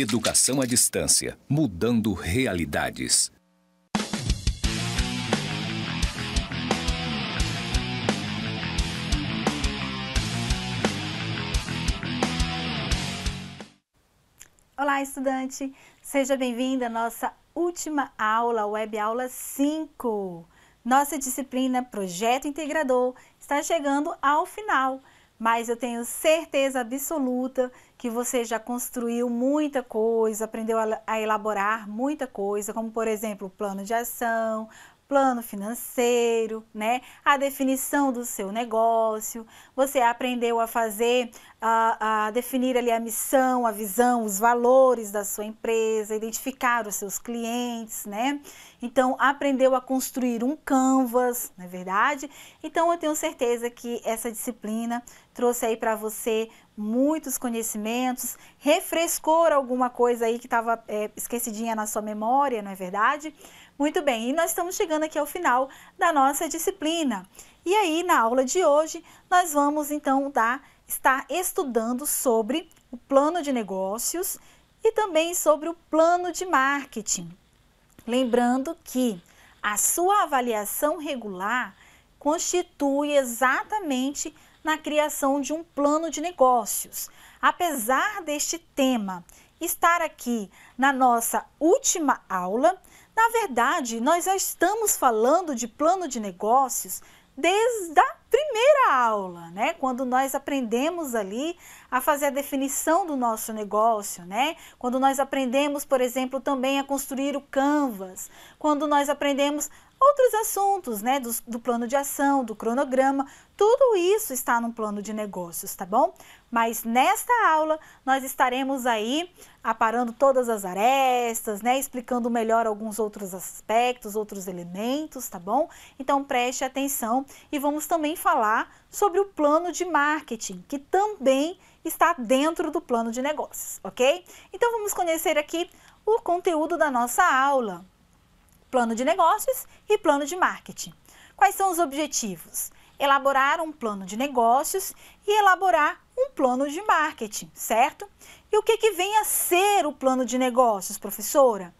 Educação à distância, mudando realidades. Olá, estudante! Seja bem-vindo à nossa última aula, Web Aula 5. Nossa disciplina Projeto Integrador está chegando ao final mas eu tenho certeza absoluta que você já construiu muita coisa, aprendeu a, elaborar muita coisa, como por exemplo, plano de ação, plano financeiro, né? A definição do seu negócio. Você aprendeu a fazer, a, a definir ali a missão, a visão, os valores da sua empresa, identificar os seus clientes, né? Então, aprendeu a construir um canvas, não é verdade? Então, eu tenho certeza que essa disciplina trouxe aí para você muitos conhecimentos, refrescou alguma coisa aí que estava é, eh, esquecidinha na sua memória, não é verdade? Muito bem, e nós estamos chegando aqui ao final da nossa disciplina. E aí, na aula de hoje, nós vamos então dar, estar estudando sobre o plano de negócios e também sobre o plano de marketing. Lembrando que a sua avaliação regular constitui exatamente na criação de um plano de negócios. Apesar deste tema estar aqui na nossa última aula, na verdade, nós já estamos falando de plano de negócios desde a primeira aula, né? Quando nós aprendemos ali a fazer a definição do nosso negócio, né? Quando nós aprendemos, por exemplo, também a construir o canvas, quando nós aprendemos outros assuntos, né, do, do, plano de ação, do cronograma, tudo isso está no plano de negócios, tá bom? Mas nesta aula nós estaremos aí aparando todas as arestas, né, explicando melhor alguns outros aspectos, outros elementos, tá bom? Então preste atenção e vamos também falar sobre o plano de marketing, que também está dentro do plano de negócios, ok? Então vamos conhecer aqui o conteúdo da nossa aula plano de negócios e plano de marketing. Quais são os objetivos? Elaborar um plano de negócios e elaborar um plano de marketing, certo? E o que, que vem a ser o plano de negócios, professora?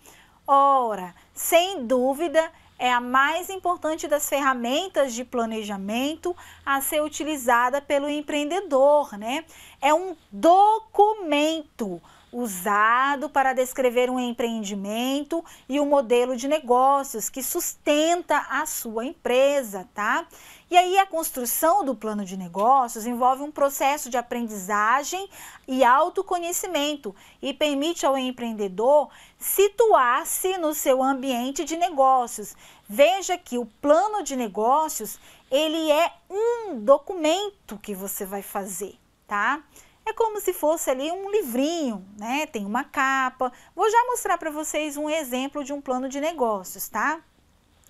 Ora, sem dúvida, é a mais importante das ferramentas de planejamento a ser utilizada pelo empreendedor, né? É um documento usado para descrever um empreendimento e o um modelo de negócios que sustenta a sua empresa, tá? E aí a construção do plano de negócios envolve um processo de aprendizagem e autoconhecimento e permite ao empreendedor situar-se no seu ambiente de negócios. Veja que o plano de negócios, ele é um documento que você vai fazer, tá? É como se fosse ali um livrinho, né? Tem uma capa. Vou já mostrar para vocês um exemplo de um plano de negócios, tá?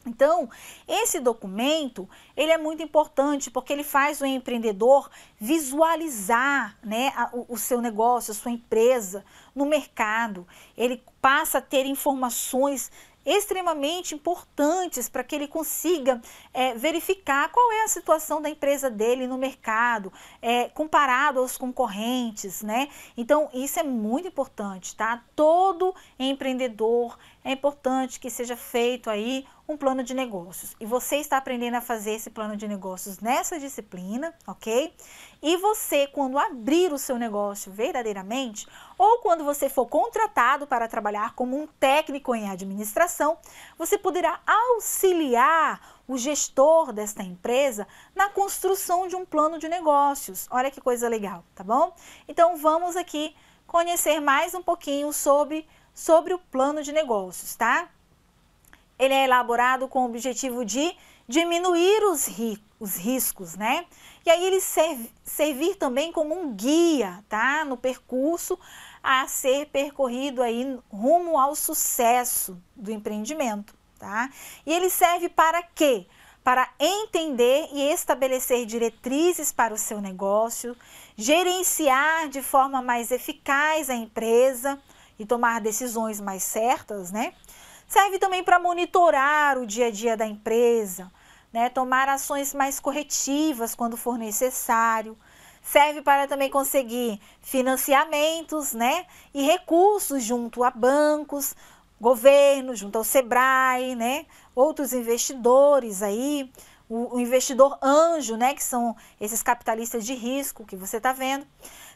Então, esse documento, ele é muito importante porque ele faz o empreendedor visualizar né, a, o, o seu negócio, a sua empresa no mercado. Ele passa a ter informações extremamente importantes para que ele consiga é, verificar qual é a situação da empresa dele no mercado, é, comparado aos concorrentes, né? Então, isso é muito importante, tá? Todo empreendedor é importante que seja feito aí um plano de negócios. E você está aprendendo a fazer esse plano de negócios nessa disciplina, ok? E você, quando abrir o seu negócio verdadeiramente, ou quando você for contratado para trabalhar como um técnico em administração, você poderá auxiliar o gestor desta empresa na construção de um plano de negócios. Olha que coisa legal, tá bom? Então vamos aqui conhecer mais um pouquinho sobre sobre o plano de negócios, tá? Ele é elaborado com o objetivo de diminuir os, ri, os riscos, né? E aí ele serve, servir também como um guia, tá? No percurso a ser percorrido aí rumo ao sucesso do empreendimento, tá? E ele serve para quê? Para entender e estabelecer diretrizes para o seu negócio, gerenciar de forma mais eficaz a empresa, e tomar decisões mais certas, né? Serve também para monitorar o dia a dia da empresa, né? Tomar ações mais corretivas quando for necessário. Serve para também conseguir financiamentos, né? E recursos junto a bancos, governo, junto ao Sebrae, né? Outros investidores aí, o, o investidor anjo, né? Que são esses capitalistas de risco que você está vendo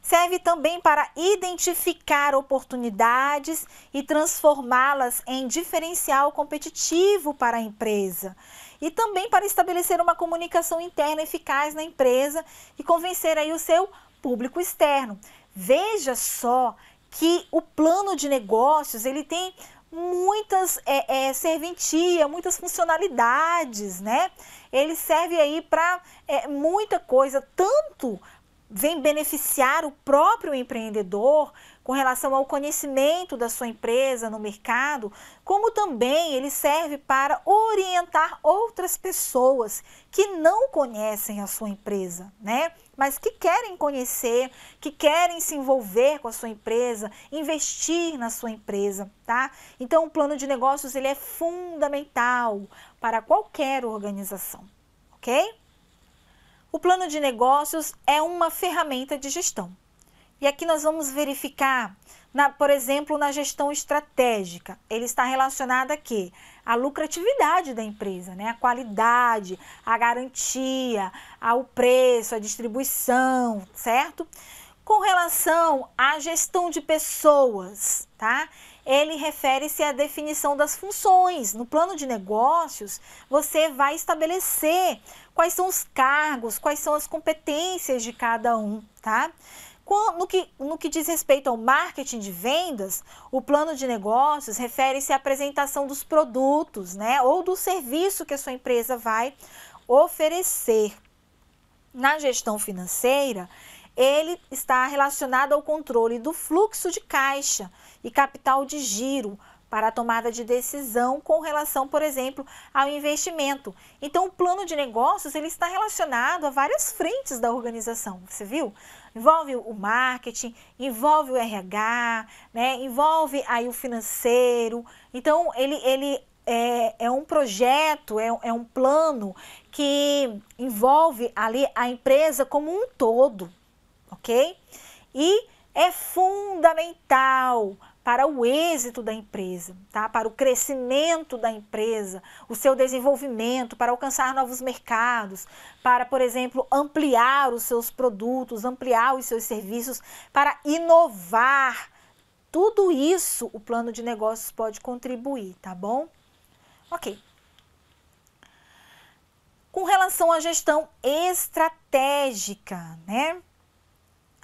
serve também para identificar oportunidades e transformá-las em diferencial competitivo para a empresa. E também para estabelecer uma comunicação interna eficaz na empresa e convencer aí o seu público externo. Veja só que o plano de negócios ele tem muitas é, é, serventia, muitas funcionalidades, né? Ele serve aí para é, muita coisa, tanto vem beneficiar o próprio empreendedor com relação ao conhecimento da sua empresa no mercado, como também ele serve para orientar outras pessoas que não conhecem a sua empresa, né? Mas que querem conhecer, que querem se envolver com a sua empresa, investir na sua empresa, tá? Então, o plano de negócios ele é fundamental para qualquer organização, OK? O plano de negócios é uma ferramenta de gestão. E aqui nós vamos verificar, na, por exemplo, na gestão estratégica. Ele está relacionado a quê? A lucratividade da empresa, né? a qualidade, a garantia, ao preço, a distribuição, certo? Com relação à gestão de pessoas, tá? ele refere-se à definição das funções. No plano de negócios, você vai estabelecer quais são os cargos, quais são as competências de cada um, tá? No que, no que diz respeito ao marketing de vendas, o plano de negócios refere-se à apresentação dos produtos, né? Ou do serviço que a sua empresa vai oferecer. Na gestão financeira, ele está relacionado ao controle do fluxo de caixa e capital de giro para a tomada de decisão com relação, por exemplo, ao investimento. Então, o plano de negócios ele está relacionado a várias frentes da organização, você viu? Envolve o marketing, envolve o RH, né? envolve aí o financeiro. Então, ele, ele é, é, um projeto, é, é um plano que envolve ali a empresa como um todo, ok? E é fundamental para o êxito da empresa, tá? para o crescimento da empresa, o seu desenvolvimento, para alcançar novos mercados, para, por exemplo, ampliar os seus produtos, ampliar os seus serviços, para inovar. Tudo isso o plano de negócios pode contribuir, tá bom? Ok. Com relação à gestão estratégica, né?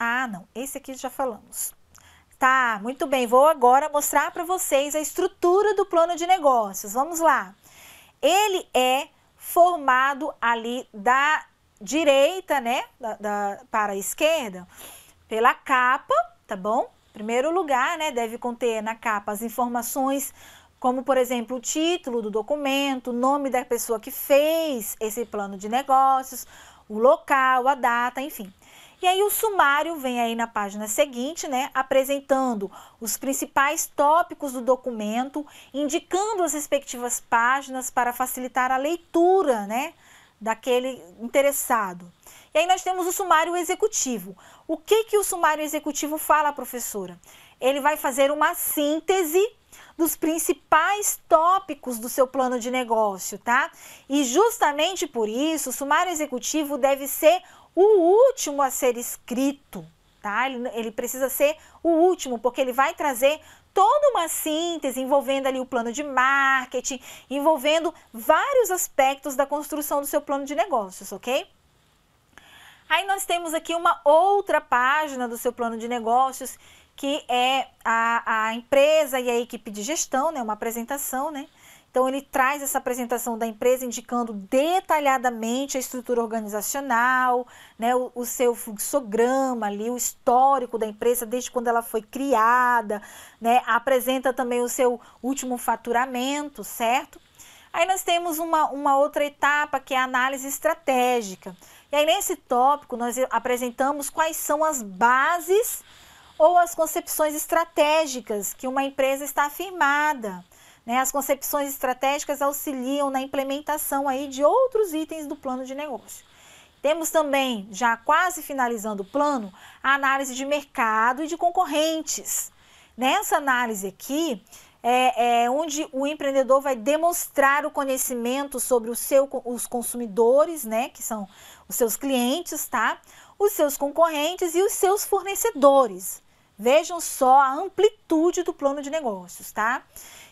Ah, não, esse aqui já falamos. Tá, muito bem, vou agora mostrar para vocês a estrutura do plano de negócios. Vamos lá. Ele é formado ali da direita, né, da, da, para a esquerda, pela capa, tá bom? Primeiro lugar, né, deve conter na capa as informações como, por exemplo, o título do documento, o nome da pessoa que fez esse plano de negócios, o local, a data, enfim. E aí o sumário vem aí na página seguinte, né, apresentando os principais tópicos do documento, indicando as respectivas páginas para facilitar a leitura, né, daquele interessado. E aí nós temos o sumário executivo. O que que o sumário executivo fala, professora? Ele vai fazer uma síntese dos principais tópicos do seu plano de negócio, tá? E justamente por isso, o sumário executivo deve ser o último a ser escrito, tá? Ele, ele precisa ser o último, porque ele vai trazer toda uma síntese envolvendo ali o plano de marketing, envolvendo vários aspectos da construção do seu plano de negócios, ok? Aí nós temos aqui uma outra página do seu plano de negócios, que é a, a empresa e a equipe de gestão, né? Uma apresentação, né? Então, ele traz essa apresentação da empresa indicando detalhadamente a estrutura organizacional, né, o, o seu fluxograma ali, o histórico da empresa desde quando ela foi criada, né, apresenta também o seu último faturamento, certo? Aí nós temos uma, uma outra etapa que é a análise estratégica. E aí, nesse tópico, nós apresentamos quais são as bases ou as concepções estratégicas que uma empresa está afirmada. Né? As concepções estratégicas auxiliam na implementação aí de outros itens do plano de negócio. Temos também, já quase finalizando o plano, a análise de mercado e de concorrentes. Nessa análise aqui, é, é, onde o empreendedor vai demonstrar o conhecimento sobre o seu, os consumidores, né, que são os seus clientes, tá? Os seus concorrentes e os seus fornecedores. Vejam só a amplitude do plano de negócios, tá?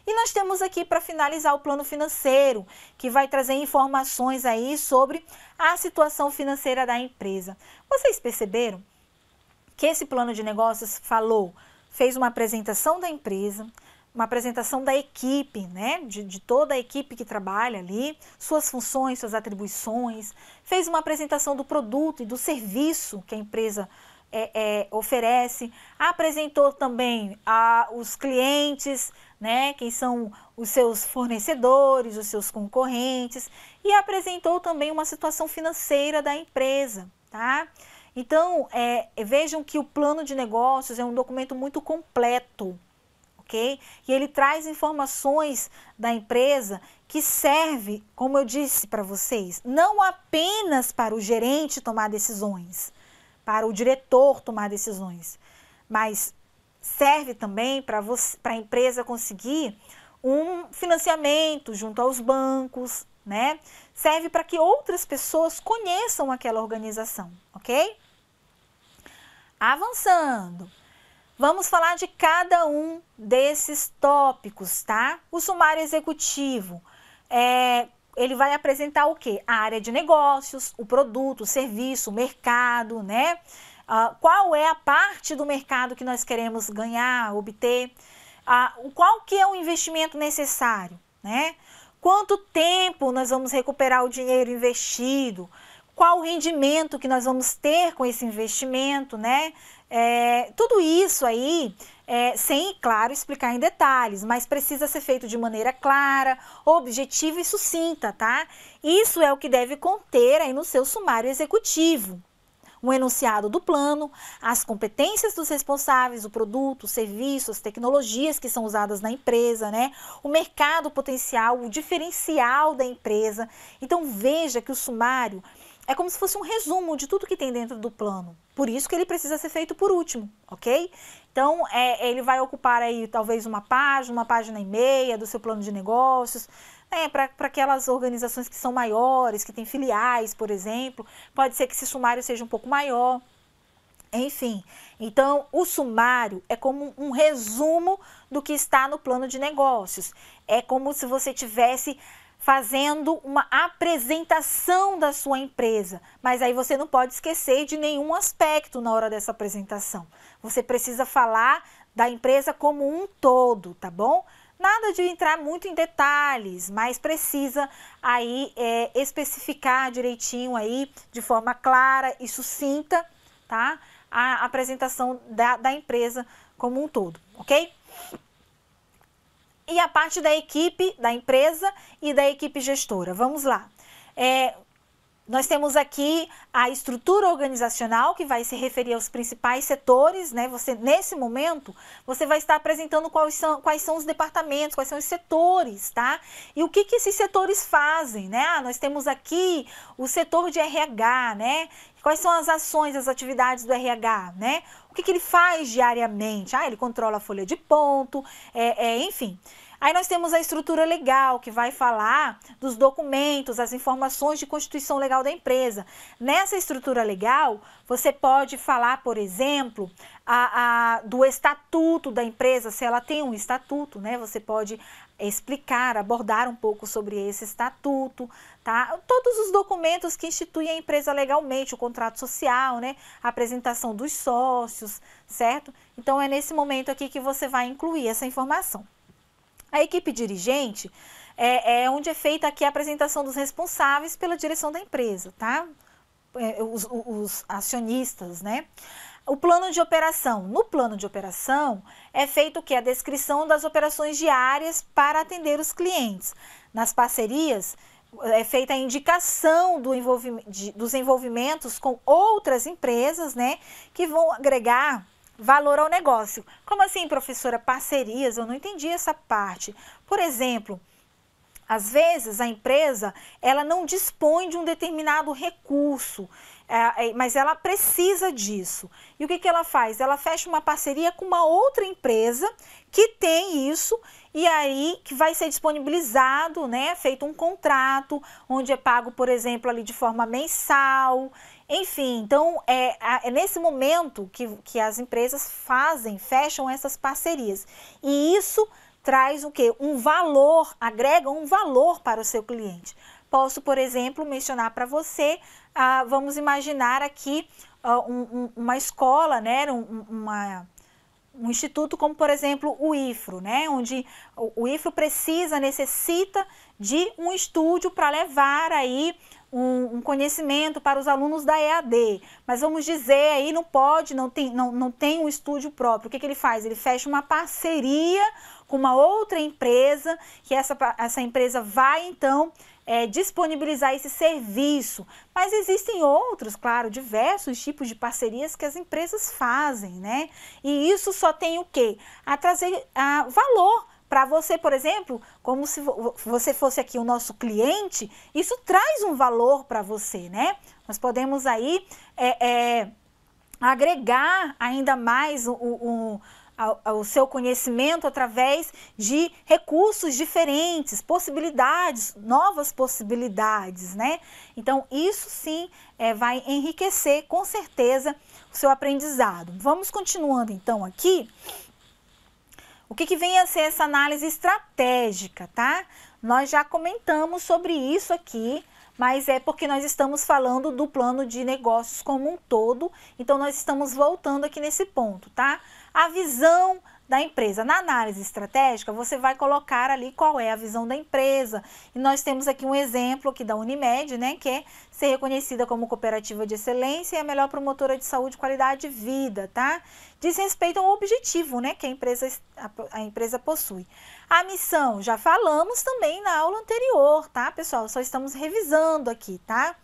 E nós temos aqui para finalizar o plano financeiro, que vai trazer informações aí sobre a situação financeira da empresa. Vocês perceberam que esse plano de negócios falou, fez uma apresentação da empresa, uma apresentação da equipe, né? De, de, toda a equipe que trabalha ali, suas funções, suas atribuições, fez uma apresentação do produto e do serviço que a empresa é, é, oferece, apresentou também a, os clientes, né, quem são os seus fornecedores, os seus concorrentes e apresentou também uma situação financeira da empresa, tá? Então, é, vejam que o plano de negócios é um documento muito completo, ok? E ele traz informações da empresa que serve, como eu disse para vocês, não apenas para o gerente tomar decisões, para o diretor tomar decisões, mas serve também para a empresa conseguir um financiamento junto aos bancos, né? Serve para que outras pessoas conheçam aquela organização, ok? Avançando, vamos falar de cada um desses tópicos, tá? O sumário executivo é, ele vai apresentar o que? A área de negócios, o produto, o serviço, o mercado, né? Uh, qual é a parte do mercado que nós queremos ganhar, obter? Uh, qual que é o investimento necessário, né? Quanto tempo nós vamos recuperar o dinheiro investido? Qual o rendimento que nós vamos ter com esse investimento, né? É, tudo isso aí, é, sem, claro, explicar em detalhes, mas precisa ser feito de maneira clara, objetiva e sucinta, tá? Isso é o que deve conter aí no seu sumário executivo um enunciado do plano, as competências dos responsáveis, o produto, o serviço, as tecnologias que são usadas na empresa, né? O mercado potencial, o diferencial da empresa. Então veja que o sumário é como se fosse um resumo de tudo que tem dentro do plano. Por isso que ele precisa ser feito por último, ok? Então, é, ele vai ocupar aí talvez uma página, uma página e meia do seu plano de negócios, né, para aquelas organizações que são maiores, que têm filiais, por exemplo. Pode ser que esse sumário seja um pouco maior. Enfim, então o sumário é como um resumo do que está no plano de negócios. É como se você tivesse fazendo uma apresentação da sua empresa. Mas aí você não pode esquecer de nenhum aspecto na hora dessa apresentação. Você precisa falar da empresa como um todo, tá bom? Nada de entrar muito em detalhes, mas precisa aí é, especificar direitinho aí, de forma clara e sucinta, tá? A apresentação da, da empresa como um todo, ok? e a parte da equipe da empresa e da equipe gestora. Vamos lá. É, nós temos aqui a estrutura organizacional que vai se referir aos principais setores, né? Você nesse momento você vai estar apresentando quais são, quais são os departamentos, quais são os setores, tá? E o que, que esses setores fazem, né? Ah, nós temos aqui o setor de RH, né? Quais são as ações, as atividades do RH, né? O que, que ele faz diariamente? Ah, ele controla a folha de ponto, é, é enfim. Aí nós temos a estrutura legal, que vai falar dos documentos, as informações de constituição legal da empresa. Nessa estrutura legal, você pode falar, por exemplo, a, a, do estatuto da empresa, se ela tem um estatuto, né? Você pode explicar, abordar um pouco sobre esse estatuto, tá? Todos os documentos que instituem a empresa legalmente, o contrato social, né? A apresentação dos sócios, certo? Então é nesse momento aqui que você vai incluir essa informação. A equipe dirigente é, é onde é feita aqui a apresentação dos responsáveis pela direção da empresa, tá? É, os, os, acionistas, né? O plano de operação. No plano de operação é feito o que? A descrição das operações diárias para atender os clientes. Nas parcerias é feita a indicação do envolvimento, de, dos envolvimentos com outras empresas, né? Que vão agregar valor ao negócio. Como assim, professora? Parcerias? Eu não entendi essa parte. Por exemplo, às vezes a empresa ela não dispõe de um determinado recurso, é, é, mas ela precisa disso. E o que, que ela faz? Ela fecha uma parceria com uma outra empresa que tem isso e aí que vai ser disponibilizado, né? Feito um contrato onde é pago, por exemplo, ali de forma mensal enfim, então é, é nesse momento que, que as empresas fazem, fecham essas parcerias. E isso traz o quê? Um valor, agrega um valor para o seu cliente. Posso, por exemplo, mencionar para você, ah, vamos imaginar aqui ah, um, um, uma escola, né? Um, uma um instituto como, por exemplo, o IFRO, né? onde o IFRO precisa, necessita de um estúdio para levar aí um, um, conhecimento para os alunos da EAD. Mas vamos dizer aí, não pode, não tem, não, não tem um estúdio próprio. O que, que ele faz? Ele fecha uma parceria com uma outra empresa, que essa, essa empresa vai então é, disponibilizar esse serviço. Mas existem outros, claro, diversos tipos de parcerias que as empresas fazem, né? E isso só tem o quê? A trazer a valor para você, por exemplo, como se você fosse aqui o nosso cliente, isso traz um valor para você, né? Nós podemos aí é, é, agregar ainda mais o, o o seu conhecimento através de recursos diferentes, possibilidades, novas possibilidades, né? Então, isso sim é, vai enriquecer com certeza o seu aprendizado. Vamos continuando então aqui. O que, que vem a ser essa análise estratégica, tá? Nós já comentamos sobre isso aqui mas é porque nós estamos falando do plano de negócios como um todo, então nós estamos voltando aqui nesse ponto, tá? a visão da empresa. Na análise estratégica, você vai colocar ali qual é a visão da empresa. E nós temos aqui um exemplo aqui da Unimed, né, que é ser reconhecida como cooperativa de excelência e a melhor promotora de saúde, qualidade e vida, tá? Diz respeito ao objetivo, né, que a empresa, a, a empresa possui. A missão, já falamos também na aula anterior, tá, pessoal? Só estamos revisando aqui, tá?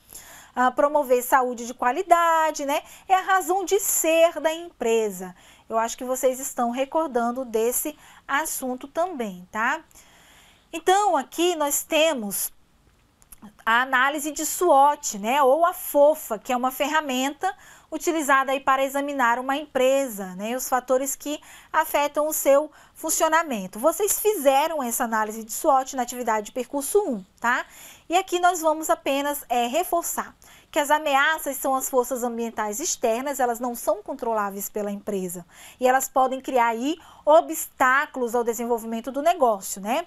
Ah, promover saúde de qualidade, né? É a razão de ser da empresa eu acho que vocês estão recordando desse assunto também, tá? Então, aqui nós temos a análise de SWOT, né, ou a FOFA, que é uma ferramenta utilizada aí para examinar uma empresa, né, os fatores que afetam o seu funcionamento. Vocês fizeram essa análise de SWOT na atividade de percurso 1, tá? E aqui nós vamos apenas é, reforçar que as ameaças são as forças ambientais externas, elas não são controláveis pela empresa e elas podem criar aí obstáculos ao desenvolvimento do negócio, né?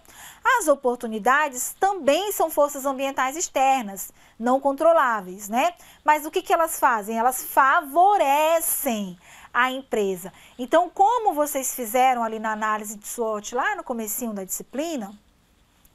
As oportunidades também são forças ambientais externas, não controláveis, né? Mas o que, que elas fazem? Elas favorecem a empresa. Então, como vocês fizeram ali na análise de SWOT lá no comecinho da disciplina,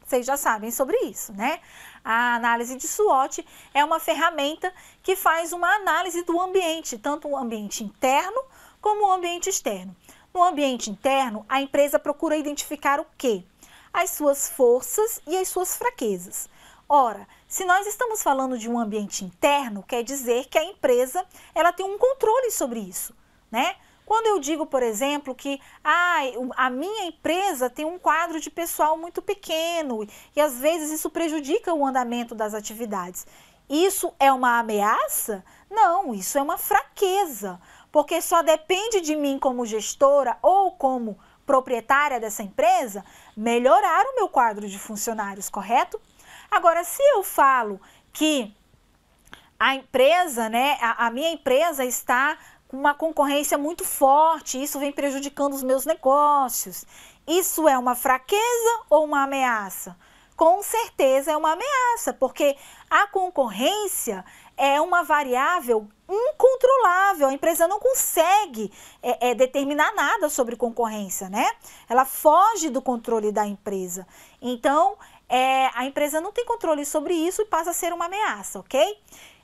vocês já sabem sobre isso, né? A análise de SWOT é uma ferramenta que faz uma análise do ambiente, tanto o ambiente interno como o ambiente externo. No ambiente interno, a empresa procura identificar o quê? As suas forças e as suas fraquezas. Ora, se nós estamos falando de um ambiente interno, quer dizer que a empresa ela tem um controle sobre isso, né? Quando eu digo, por exemplo, que ah, a minha empresa tem um quadro de pessoal muito pequeno e às vezes isso prejudica o andamento das atividades, isso é uma ameaça? Não, isso é uma fraqueza, porque só depende de mim como gestora ou como proprietária dessa empresa melhorar o meu quadro de funcionários, correto? Agora, se eu falo que a empresa, né, a, a minha empresa está uma concorrência muito forte, isso vem prejudicando os meus negócios. Isso é uma fraqueza ou uma ameaça? Com certeza é uma ameaça, porque a concorrência é uma variável incontrolável. A empresa não consegue é, é, determinar nada sobre concorrência, né? Ela foge do controle da empresa. Então, é, a empresa não tem controle sobre isso e passa a ser uma ameaça, ok?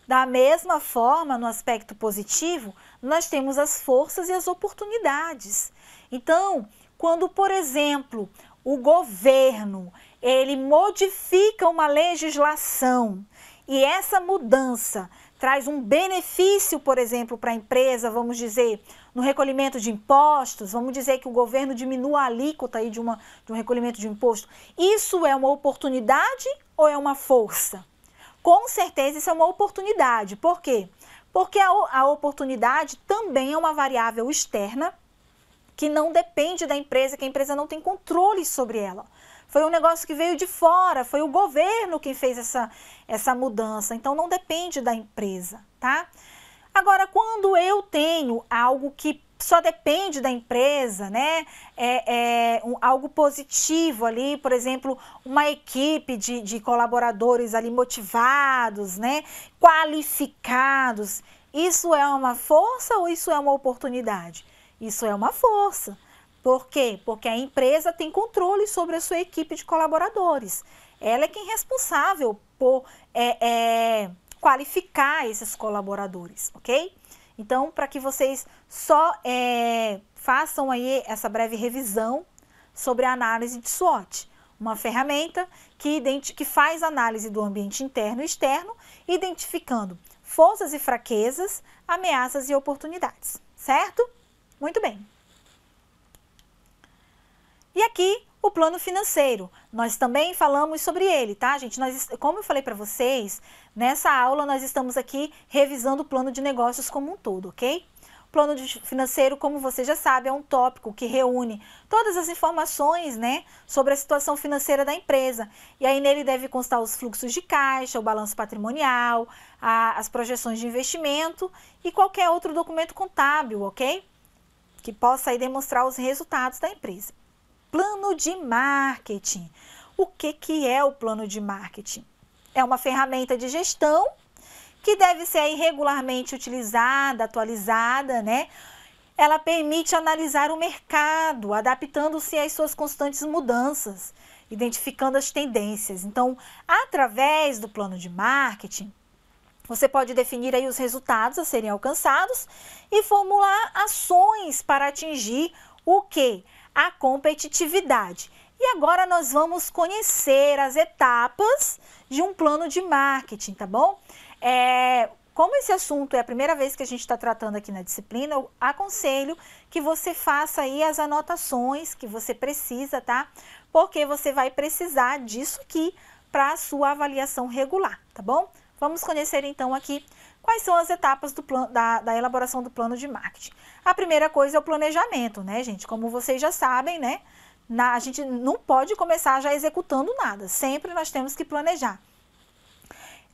Da mesma forma, no aspecto positivo, nós temos as forças e as oportunidades. Então, quando, por exemplo, o governo ele modifica uma legislação e essa mudança traz um benefício, por exemplo, para a empresa, vamos dizer, no recolhimento de impostos, vamos dizer que o governo diminua a alíquota aí de, uma, de um recolhimento de imposto, isso é uma oportunidade ou é uma força? Com certeza isso é uma oportunidade. Por quê? Porque porque a, a oportunidade também é uma variável externa que não depende da empresa, que a empresa não tem controle sobre ela. Foi um negócio que veio de fora, foi o governo quem fez essa, essa mudança, então não depende da empresa, tá? Agora, quando eu tenho algo que só depende da empresa, né? É, é um, algo positivo ali, por exemplo, uma equipe de, de colaboradores ali motivados, né? Qualificados. Isso é uma força ou isso é uma oportunidade? Isso é uma força. Por quê? Porque a empresa tem controle sobre a sua equipe de colaboradores. Ela é quem é responsável por é, é, qualificar esses colaboradores, ok? Então, para que vocês só é, façam aí essa breve revisão sobre a análise de SWOT, uma ferramenta que, que faz análise do ambiente interno e externo, identificando forças e fraquezas, ameaças e oportunidades, certo? Muito bem. E aqui o plano financeiro, nós também falamos sobre ele, tá, gente? Nós, como eu falei para vocês, nessa aula nós estamos aqui revisando o plano de negócios como um todo, ok? O plano financeiro, como você já sabe, é um tópico que reúne todas as informações né, sobre a situação financeira da empresa. E aí nele deve constar os fluxos de caixa, o balanço patrimonial, a, as projeções de investimento e qualquer outro documento contábil, ok? Que possa aí demonstrar os resultados da empresa plano de marketing. O que, que é o plano de marketing? É uma ferramenta de gestão que deve ser regularmente utilizada, atualizada, né? Ela permite analisar o mercado, adaptando-se às suas constantes mudanças, identificando as tendências. Então, através do plano de marketing, você pode definir aí os resultados a serem alcançados e formular ações para atingir o que? a competitividade. E agora nós vamos conhecer as etapas de um plano de marketing, tá bom? É, como esse assunto é a primeira vez que a gente está tratando aqui na disciplina, eu aconselho que você faça aí as anotações que você precisa, tá? Porque você vai precisar disso aqui para a sua avaliação regular, tá bom? Vamos conhecer então aqui Quais são as etapas do plan, da, da elaboração do plano de marketing? A primeira coisa é o planejamento, né, gente? Como vocês já sabem, né? Na, a gente não pode começar já executando nada. Sempre nós temos que planejar.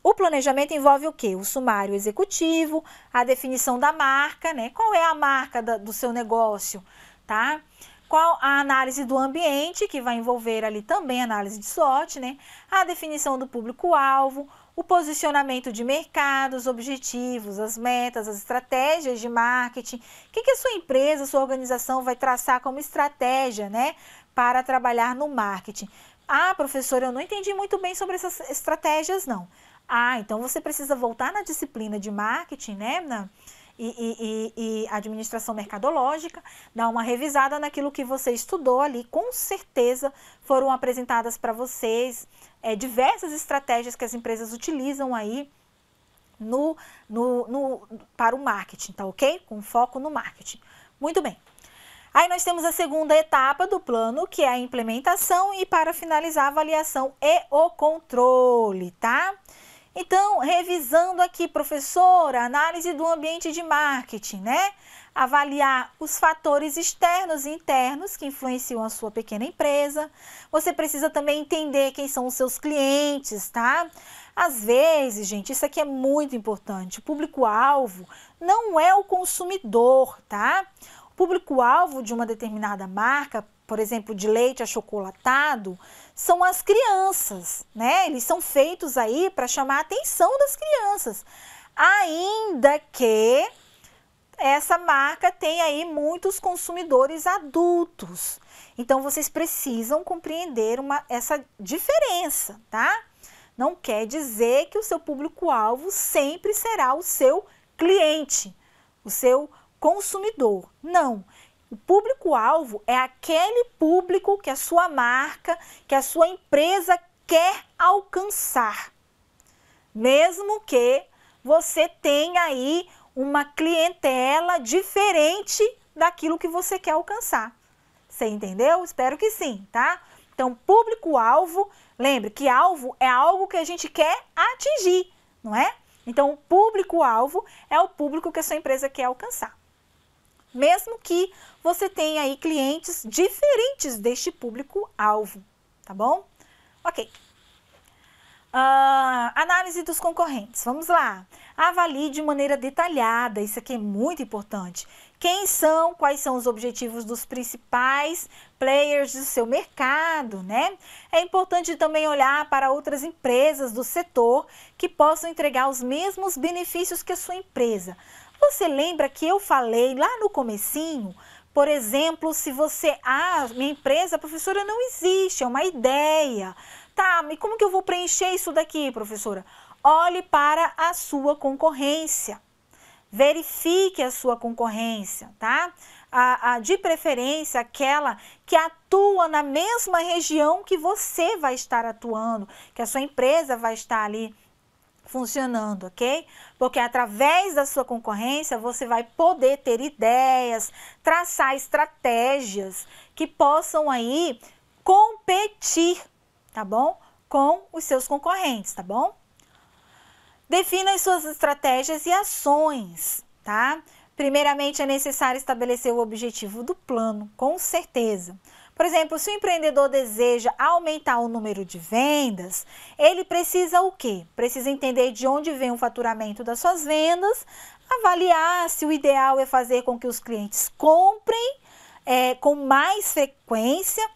O planejamento envolve o que? O sumário executivo, a definição da marca, né? Qual é a marca da, do seu negócio, tá? Qual a análise do ambiente, que vai envolver ali também análise de sorte, né? A definição do público-alvo, o posicionamento de mercados, objetivos, as metas, as estratégias de marketing. O que, que a sua empresa, a sua organização vai traçar como estratégia, né, para trabalhar no marketing? Ah, professor, eu não entendi muito bem sobre essas estratégias, não. Ah, então você precisa voltar na disciplina de marketing, né, na e, e, e administração mercadológica, dá uma revisada naquilo que você estudou ali. Com certeza foram apresentadas para vocês é, diversas estratégias que as empresas utilizam aí. No, no, no, para o marketing, tá ok? Com foco no marketing. Muito bem. Aí nós temos a segunda etapa do plano, que é a implementação e para finalizar a avaliação e o controle, tá? Então, revisando aqui, professora, análise do ambiente de marketing, né? Avaliar os fatores externos e internos que influenciam a sua pequena empresa. Você precisa também entender quem são os seus clientes, tá? Às vezes, gente, isso aqui é muito importante. O público-alvo não é o consumidor, tá? O público-alvo de uma determinada marca, por exemplo, de leite achocolatado, chocolatado são as crianças, né? Eles são feitos aí para chamar a atenção das crianças. Ainda que essa marca tem aí muitos consumidores adultos. Então vocês precisam compreender uma, essa diferença, tá? Não quer dizer que o seu público-alvo sempre será o seu cliente, o seu consumidor. Não. O público-alvo é aquele público que a sua marca, que a sua empresa quer alcançar. Mesmo que você tenha aí uma clientela diferente daquilo que você quer alcançar. Você entendeu? Espero que sim, tá? Então, público-alvo, lembre que alvo é algo que a gente quer atingir, não é? Então, o público-alvo é o público que a sua empresa quer alcançar mesmo que você tenha aí clientes diferentes deste público-alvo, tá bom? Ok. Uh, análise dos concorrentes, vamos lá. Avalie de maneira detalhada, isso aqui é muito importante. Quem são, quais são os objetivos dos principais players do seu mercado, né? É importante também olhar para outras empresas do setor que possam entregar os mesmos benefícios que a sua empresa você lembra que eu falei lá no comecinho, por exemplo, se você, ah, minha empresa, professora, não existe, é uma ideia. Tá, e como que eu vou preencher isso daqui, professora? Olhe para a sua concorrência. Verifique a sua concorrência, tá? A, a, de preferência aquela que atua na mesma região que você vai estar atuando, que a sua empresa vai estar ali funcionando, ok? porque através da sua concorrência você vai poder ter ideias, traçar estratégias que possam aí competir, tá bom? Com os seus concorrentes, tá bom? Defina as suas estratégias e ações, tá? Primeiramente, é necessário estabelecer o objetivo do plano, com certeza. Por exemplo, se o empreendedor deseja aumentar o número de vendas, ele precisa o quê? Precisa entender de onde vem o faturamento das suas vendas, avaliar se o ideal é fazer com que os clientes comprem é, com mais frequência,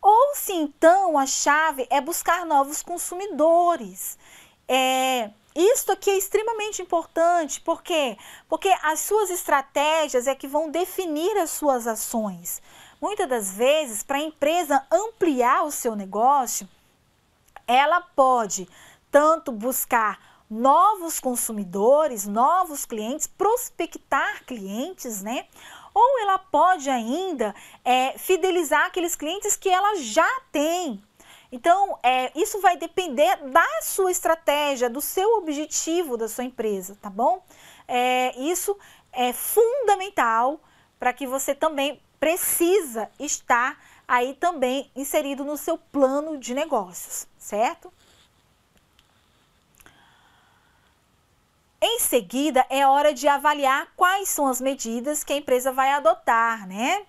ou se então a chave é buscar novos consumidores. É, isto aqui é extremamente importante, por quê? Porque as suas estratégias é que vão definir as suas ações. Muitas das vezes, para a empresa ampliar o seu negócio, ela pode tanto buscar novos consumidores, novos clientes, prospectar clientes, né? Ou ela pode ainda é, fidelizar aqueles clientes que ela já tem. Então, é, isso vai depender da sua estratégia, do seu objetivo da sua empresa, tá bom? É, isso é fundamental para que você também precisa estar aí também inserido no seu plano de negócios, certo? Em seguida, é hora de avaliar quais são as medidas que a empresa vai adotar, né?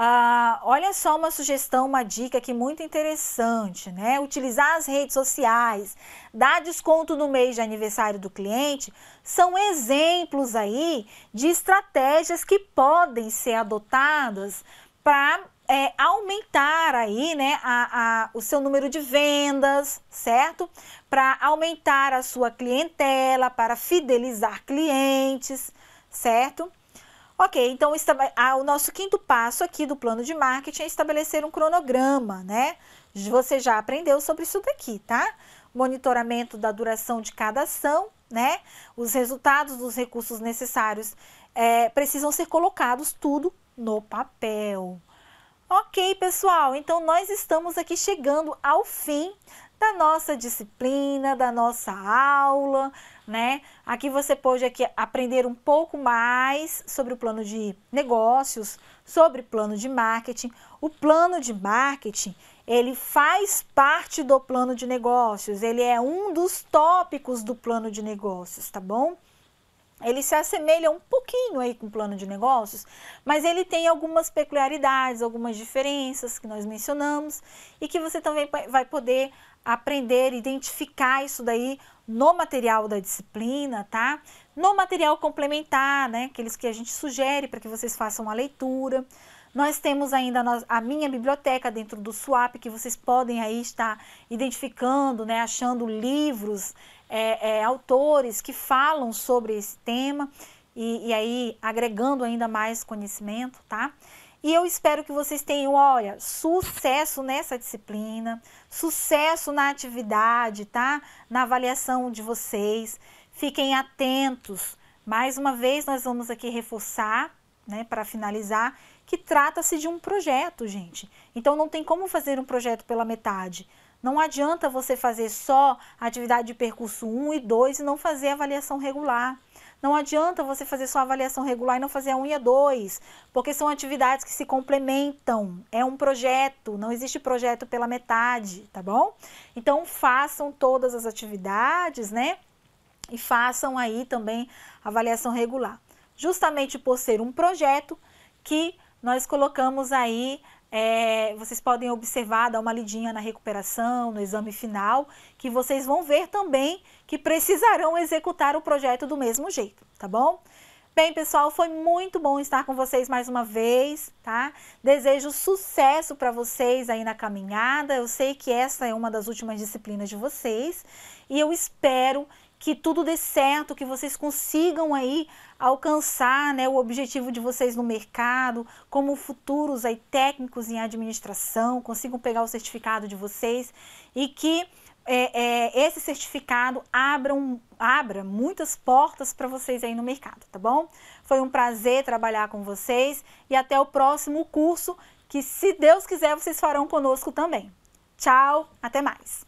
Ah, olha só uma sugestão, uma dica que muito interessante, né? Utilizar as redes sociais, dar desconto no mês de aniversário do cliente, são exemplos aí de estratégias que podem ser adotadas para é, aumentar aí, né, a, a, o seu número de vendas, certo? Para aumentar a sua clientela, para fidelizar clientes, certo? Ok, então o nosso quinto passo aqui do plano de marketing é estabelecer um cronograma, né? Você já aprendeu sobre isso daqui, tá? Monitoramento da duração de cada ação, né? Os resultados dos recursos necessários é, precisam ser colocados tudo no papel. Ok, pessoal, então nós estamos aqui chegando ao fim da nossa disciplina, da nossa aula, né? Aqui você pode aqui aprender um pouco mais sobre o plano de negócios, sobre plano de marketing. O plano de marketing, ele faz parte do plano de negócios, ele é um dos tópicos do plano de negócios, tá bom? Ele se assemelha um pouquinho aí com o plano de negócios, mas ele tem algumas peculiaridades, algumas diferenças que nós mencionamos e que você também vai poder aprender, identificar isso daí no material da disciplina, tá? No material complementar, né? Aqueles que a gente sugere para que vocês façam a leitura. Nós temos ainda a minha biblioteca dentro do SWAP, que vocês podem aí estar identificando, né? Achando livros, é, é, autores que falam sobre esse tema e, e aí agregando ainda mais conhecimento, tá? E eu espero que vocês tenham, olha, sucesso nessa disciplina, sucesso na atividade, tá? Na avaliação de vocês. Fiquem atentos. Mais uma vez, nós vamos aqui reforçar, né, para finalizar, que trata-se de um projeto, gente. Então, não tem como fazer um projeto pela metade. Não adianta você fazer só atividade de percurso 1 e 2 e não fazer avaliação regular. Não adianta você fazer sua avaliação regular e não fazer a 1 e a 2, porque são atividades que se complementam. É um projeto, não existe projeto pela metade, tá bom? Então façam todas as atividades, né? E façam aí também avaliação regular. Justamente por ser um projeto que nós colocamos aí é, vocês podem observar, dar uma lidinha na recuperação, no exame final, que vocês vão ver também que precisarão executar o projeto do mesmo jeito, tá bom? Bem, pessoal, foi muito bom estar com vocês mais uma vez, tá? Desejo sucesso para vocês aí na caminhada. Eu sei que essa é uma das últimas disciplinas de vocês e eu espero que tudo dê certo, que vocês consigam aí alcançar né, o objetivo de vocês no mercado, como futuros aí técnicos em administração, consigam pegar o certificado de vocês e que é, é, esse certificado abra, um, abra muitas portas para vocês aí no mercado, tá bom? Foi um prazer trabalhar com vocês e até o próximo curso que, se Deus quiser, vocês farão conosco também. Tchau, até mais!